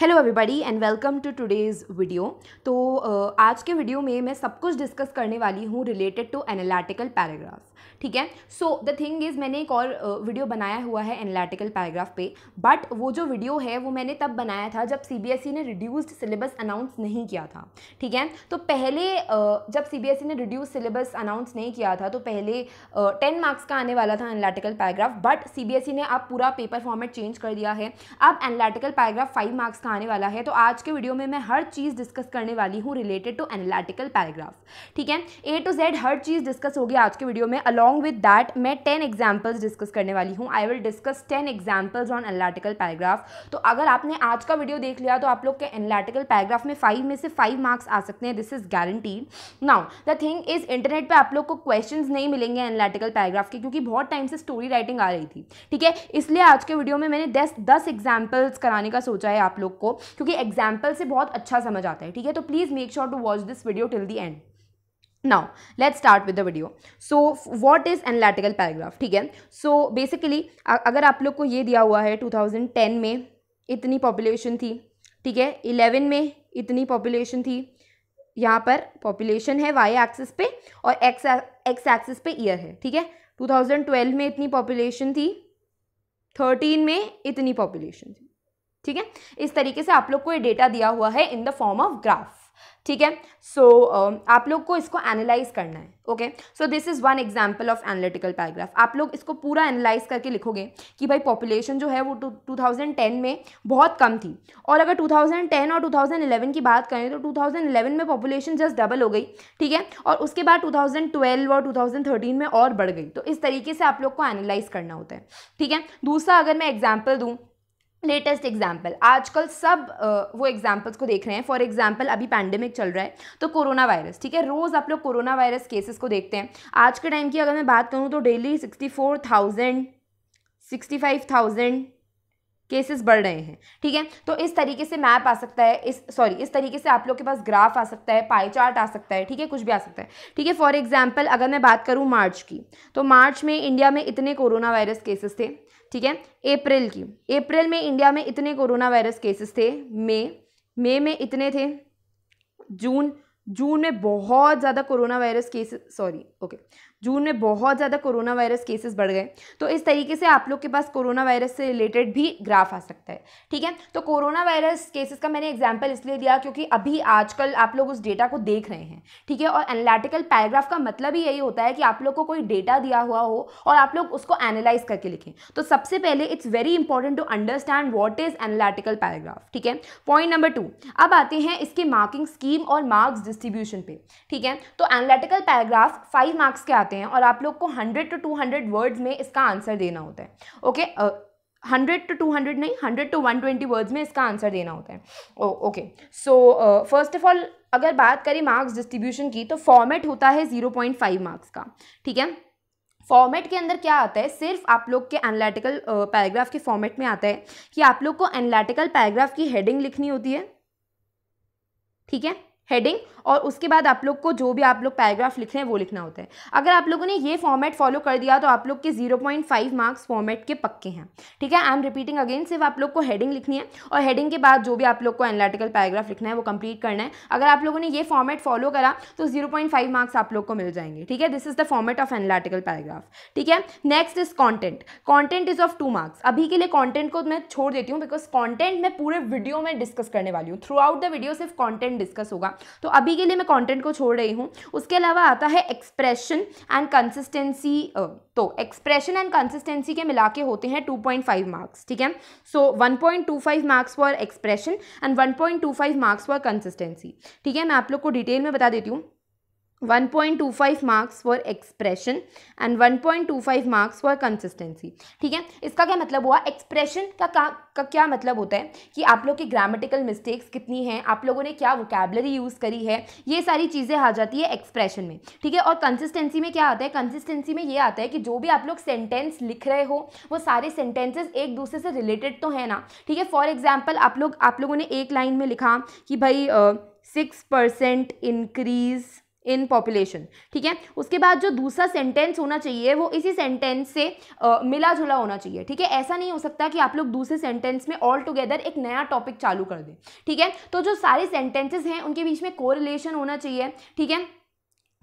Hello everybody and welcome to today's video तो आज के वीडियो में मैं सब कुछ डिस्कस करने वाली हूँ रिलेटेड टू एनालिटिकल पैराग्राफ ठीक है सो द थिंग इज़ मैंने एक और वीडियो बनाया हुआ है एनालिटिकल पैराग्राफ पे बट वो जो वीडियो है वो मैंने तब बनाया था जब सी e ने रिड्यूस्ड सिलेबस अनाउंस नहीं किया था ठीक है तो पहले जब सी e ने रिड्यूस सिलेबस अनाउंस नहीं किया था तो पहले टेन मार्क्स का आने वाला था एनालिटिकल पैराग्राफ बट सी ने अब पूरा पेपर फॉर्मेट चेंज कर दिया है अब एनालिटिकल पैराग्राफ फाइव मार्क्स का आने वाला है तो आज के वीडियो में मैं हर चीज़ डिस्कस करने वाली हूँ रिलेटेड टू एनालिटिकल पैराग्राफ ठीक है ए टू जेड हर चीज़ डिस्कस होगी आज के वीडियो में अलॉन्ग अलॉन्ग विद दैट मैं टेन एग्जाम्पल्स डिस्कस करने वाली हूँ I will discuss ten examples on analytical paragraph तो अगर आपने आज का वीडियो देख लिया तो आप लोग के एनलाटिकल पैराग्राफ में फाइव में से फाइव मार्क्स आ सकते हैं this is guaranteed now the thing is internet पर आप लोग को क्वेश्चन नहीं मिलेंगे एनलाटिकल पैराग्राफ के क्योंकि बहुत टाइम से स्टोरी राइटिंग आ रही थी ठीक है इसलिए आज के वीडियो में मैंने दस दस एग्जाम्पल्स कराने का सोचा है आप लोग को क्योंकि एग्जाम्पल से बहुत अच्छा समझ आता है ठीक है तो please make sure to watch this video till the end now let start with the video so what is analytical paragraph ठीक है सो so, बेसिकली अगर आप लोग को ये दिया हुआ है टू थाउजेंड टेन में इतनी पॉपुलेशन थी ठीक है इलेवन में इतनी पॉपुलेशन थी यहाँ पर पॉपुलेशन है वाई एक्सिस पे और एक्स एक्स एक्सिस पे ईयर है ठीक है टू थाउजेंड ट्वेल्व में इतनी पॉपुलेशन थी थर्टीन में इतनी पॉपुलेशन थी ठीक है इस तरीके से आप लोग को ये डेटा दिया हुआ है in the form of graph ठीक है सो so, um, आप लोग को इसको एनालाइज करना है okay so this is one example of analytical paragraph आप लोग इसको पूरा एनालाइज करके लिखोगे कि भाई पॉपुलेशन जो है वो 2010 में बहुत कम थी और अगर 2010 और 2011 की बात करें तो 2011 में पॉपुलेशन जस्ट डबल हो गई ठीक है और उसके बाद 2012 और 2013 में और बढ़ गई तो इस तरीके से आप लोग को एनालाइज करना होता है ठीक है दूसरा अगर मैं एग्जाम्पल दूँ लेटेस्ट एग्जाम्पल आजकल सब वो एग्जाम्पल्स को देख रहे हैं फॉर एग्जाम्पल अभी पैंडेमिक चल रहा है तो कोरोना वायरस ठीक है रोज़ आप लोग कोरोना वायरस केसेस को देखते हैं आज के टाइम की अगर मैं बात करूँ तो daily sixty four thousand sixty five thousand cases बढ़ रहे हैं ठीक है तो इस तरीके से मैप आ सकता है इस सॉरी इस तरीके से आप लोग के पास ग्राफ आ सकता है पाई चार्ट आ सकता है ठीक है कुछ भी आ सकता है ठीक है फॉर एग्जाम्पल अगर मैं बात करूँ मार्च की तो मार्च में इंडिया में इतने कोरोना वायरस केसेस थे ठीक है अप्रैल की अप्रैल में इंडिया में इतने कोरोना वायरस केसेस थे मे मे में इतने थे जून जून में बहुत ज़्यादा corona virus cases sorry okay June में बहुत ज़्यादा कोरोना वायरस केसेस बढ़ गए तो इस तरीके से आप लोग के पास कोरोना वायरस से रिलेटेड भी ग्राफ आ सकता है ठीक है तो कोरोना वायरस केसेस का मैंने एग्जाम्पल इसलिए दिया क्योंकि अभी आजकल आप लोग उस डेटा को देख रहे हैं ठीक है और एनालिटिकल पैराग्राफ का मतलब ही यही होता है कि आप लोग को कोई डेटा दिया हुआ हो और आप लोग उसको एनालाइज करके लिखें तो सबसे पहले it's very important to understand what is analytical paragraph ठीक है पॉइंट नंबर टू अब आते हैं इसके मार्किंग स्कीम और मार्क्स डिस्ट्रीब्यूशन पे ठीक है तो एनालिटिकल पैराग्राफ फाइव मार्क्स के आते आते हैं और आप लोग को hundred to two hundred words में इसका आंसर देना होता है okay hundred to two hundred नहीं hundred to one twenty words में इसका आंसर देना होता है okay so first of all अगर बात करें मार्क्स डिस्ट्रीब्यूशन की तो फॉर्मेट होता है जीरो पॉइंट फाइव मार्क्स का ठीक है फॉर्मेट के अंदर क्या आता है सिर्फ आप लोग के एनालिटिकल पैराग्राफ के फॉर्मेट में आता है कि आप लोग को एनालिटिकल पैराग्राफ की हेडिंग लिखनी होती है ठीक है हेडिंग और उसके बाद आप लोग को जो भी आप लोग पैराग्राफ लिख रहे हैं वो लिखना होता है अगर आप लोगों ने ये फॉर्मेट फॉलो कर दिया तो आप लोग के 0.5 मार्क्स फॉर्मेट के पक्के हैं ठीक है आई एम रिपीटिंग अगेन सिर्फ आप लोग को हेडिंग लिखनी है और हेडिंग के बाद जो भी आप लोग को एनालिटिकल पैराग्राफ लिखना है वो कंप्लीट करना है अगर आप लोगों ने ये फॉर्मेट फॉलो करा तो जीरो मार्क्स आप लोग को मिल जाएंगे ठीक है this is the format of analytical paragraph ठीक है next is content content is of two marks अभी के लिए कॉन्टेंट को मैं छोड़ देती हूँ बिकॉज कॉन्टेंट मैं पूरे वीडियो में डिस्कस करने वाली हूँ थ्रू आउट द वीडियो सिर्फ कॉन्टेंट डिस्कस होगा तो अभी के लिए मैं कॉन्टेंट को छोड़ रही हूँ उसके अलावा आता है एक्सप्रेशन एंड कंसिस्टेंसी तो एक्सप्रेशन एंड कंसिस्टेंसी के मिला के होते हैं 2.5 मार्क्स ठीक है so 1.25 marks for expression and 1.25 marks for consistency ठीक है मैं आप लोग को डिटेल में बता देती हूँ 1.25 marks for expression and 1.25 marks for consistency ठीक है इसका क्या मतलब हुआ एक्सप्रेशन का, का का क्या मतलब होता है कि आप लोग की ग्रामेटिकल मिस्टेक्स कितनी हैं आप लोगों ने क्या वोकेबलरी यूज़ करी है ये सारी चीज़ें आ जाती है एक्सप्रेशन में ठीक है और कंसिस्टेंसी में क्या आता है कंसिस्टेंसी में ये आता है कि जो भी आप लोग सेंटेंस लिख रहे हो वो सारे सेंटेंसेज एक दूसरे से रिलेटेड तो है ना ठीक है फॉर एग्जाम्पल आप लोग आप लोगों ने एक लाइन में लिखा कि भाई six percent increase in population ठीक है उसके बाद जो दूसरा सेंटेंस होना चाहिए वो इसी सेंटेंस से आ, मिला जुला होना चाहिए ठीक है ऐसा नहीं हो सकता कि आप लोग दूसरे सेंटेंस में ऑल टुगेदर एक नया टॉपिक चालू कर दें ठीक है तो जो सारे सेंटेंसेस हैं उनके बीच में कोरिलेशन होना चाहिए ठीक है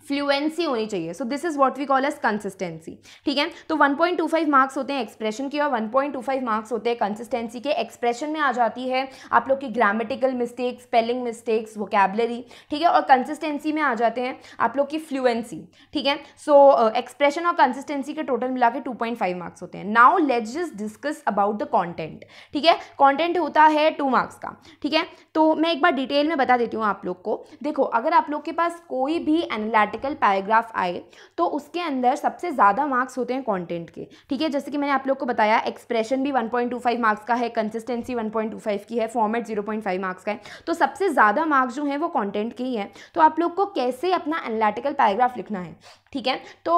फ्लुएंसी होनी चाहिए so this is what we call as consistency ठीक है तो 1.25 मार्क्स होते हैं एक्सप्रेशन के और 1.25 मार्क्स होते हैं कंसिस्टेंसी के एक्सप्रेशन में आ जाती है आप लोग की grammatical mistakes spelling mistakes vocabulary ठीक है और कंसिस्टेंसी में आ जाते हैं आप लोग की फ्लुएंसी ठीक है सो एक्सप्रेशन uh, और कंसिस्टेंसी के टोटल मिला के टू मार्क्स होते हैं now let just discuss about the content ठीक है कॉन्टेंट होता है टू मार्क्स का ठीक है तो मैं एक बार डिटेल में बता देती हूँ आप लोग को देखो अगर आप लोग के पास कोई भी एनालैटिक आर्टिकल पैराग्राफ आए तो उसके अंदर सबसे ज़्यादा मार्क्स होते हैं कंटेंट के ठीक है जैसे कि मैंने आप लोग को बताया एक्सप्रेशन भी 1.25 मार्क्स का है कंसिस्टेंसी 1.25 की है फॉर्मेट 0.5 मार्क्स का है तो सबसे ज़्यादा मार्क्स जो हैं वो कॉन्टेंट के ही हैं तो आप लोग को कैसे अपना एनालिटिकल पैराग्राफ लिखना है ठीक है तो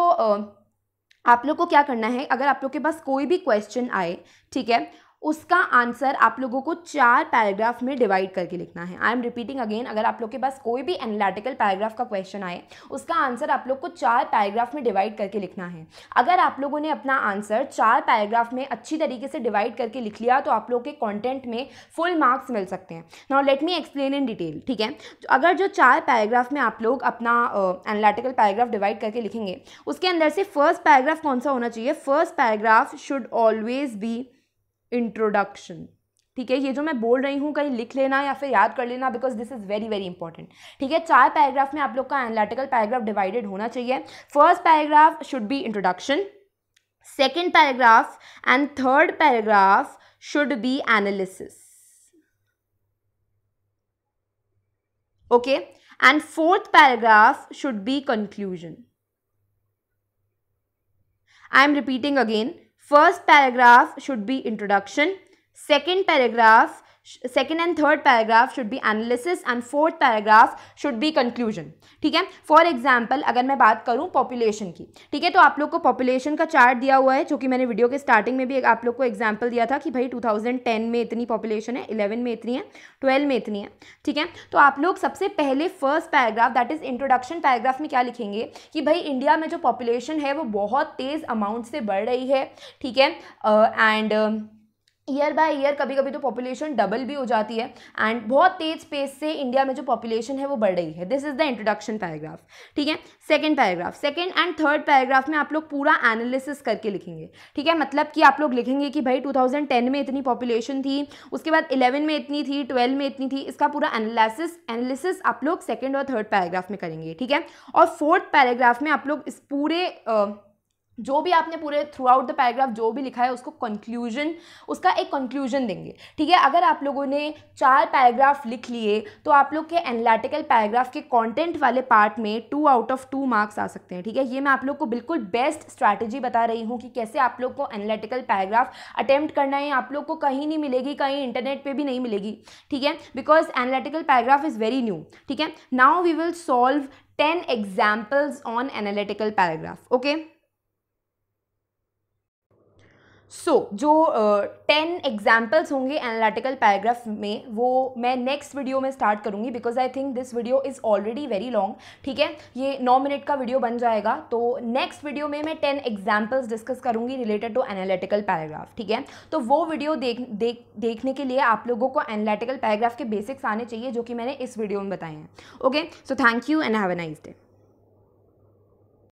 आप लोग को क्या करना है अगर आप लोग के पास कोई भी क्वेश्चन आए ठीक है उसका आंसर आप लोगों को चार पैराग्राफ में डिवाइड करके लिखना है आई एम रिपीटिंग अगेन अगर आप लोग के पास कोई भी एनालिटिकल पैराग्राफ का क्वेश्चन आए उसका आंसर आप लोग को चार पैराग्राफ में डिवाइड करके लिखना है अगर आप लोगों ने अपना आंसर चार पैराग्राफ में अच्छी तरीके से डिवाइड करके लिख लिया तो आप लोग के कॉन्टेंट में फुल मार्क्स मिल सकते हैं now let me explain in detail ठीक है अगर जो चार पैराग्राफ में आप लोग अपना एनालिटिकल पैराग्राफ डिवाइड करके लिखेंगे उसके अंदर से फर्स्ट पैराग्राफ कौन सा होना चाहिए first paragraph should always be introduction ठीक है ये जो मैं बोल रही हूँ कहीं लिख लेना या फिर याद कर लेना because this is very very important ठीक है चार पैराग्राफ में आप लोग का एनालिटिकल पैराग्राफ डिवाइडेड होना चाहिए first paragraph should be introduction second paragraph and third paragraph should be analysis okay and fourth paragraph should be conclusion I am repeating again First paragraph should be introduction. Second paragraph second and third paragraph should be analysis and fourth paragraph should be conclusion ठीक है for example अगर मैं बात करूँ population की ठीक है तो आप लोग को पॉपुलेशन का चार्ट दिया हुआ है जो कि मैंने वीडियो के स्टार्टिंग में भी आप लोग को एग्जाम्पल दिया था कि भाई 2010 में इतनी पॉपुलेशन है 11 में इतनी है 12 में इतनी है ठीक है तो आप लोग सबसे पहले first paragraph that is introduction paragraph में क्या लिखेंगे कि भाई इंडिया में जो पॉपुलेशन है वो बहुत तेज़ अमाउंट से बढ़ रही है ठीक है and uh, uh year by year कभी कभी तो पॉपुलेशन डबल भी हो जाती है एंड बहुत तेज पेस से इंडिया में जो पॉपुलेशन है वो बढ़ रही है this is the introduction paragraph ठीक है second paragraph second and third paragraph में आप लोग पूरा एनालिसिस करके लिखेंगे ठीक है मतलब कि आप लोग लिखेंगे कि भाई 2010 में इतनी पॉपुलेशन थी उसके बाद इलेवन में इतनी थी ट्वेल्व में इतनी थी इसका पूरा एनालिसिस एनालिसिस आप लोग सेकेंड और थर्ड पैराग्राफ में करेंगे ठीक है और फोर्थ पैराग्राफ में आप लोग इस पूरे uh, जो भी आपने पूरे थ्रू आउट द पैराग्राफ जो भी लिखा है उसको कंक्लूजन उसका एक कंक्लूजन देंगे ठीक है अगर आप लोगों ने चार पैराग्राफ लिख लिए तो आप लोग के एनालिटिकल पैराग्राफ के कंटेंट वाले पार्ट में two out of two marks आ सकते हैं ठीक है ये मैं आप लोग को बिल्कुल बेस्ट स्ट्रैटेजी बता रही हूँ कि कैसे आप लोग को एनालिटिकल पैराग्राफ अटैम्प्ट करना है आप लोग को कहीं नहीं मिलेगी कहीं इंटरनेट पर भी नहीं मिलेगी ठीक है because analytical paragraph is very new ठीक है now we will solve ten examples on analytical paragraph okay so so, जो टेन uh, एग्जाम्पल्स होंगे एनालिटिकल पैराग्राफ में वो मैं नेक्स्ट वीडियो में स्टार्ट करूँगी because I think this video is already very long ठीक है ये नौ मिनट का वीडियो बन जाएगा तो नेक्स्ट वीडियो में मैं टेन एग्जाम्पल्स डिस्कस करूँगी रिलेटेड टू एनालिटिकल पैराग्राफ ठीक है तो वो वीडियो देख देख देखने के लिए आप लोगों को एनालिटिकल पैराग्राफ के बेसिक्स आने चाहिए जो कि मैंने इस वीडियो में बताए हैं okay so thank you and have a nice day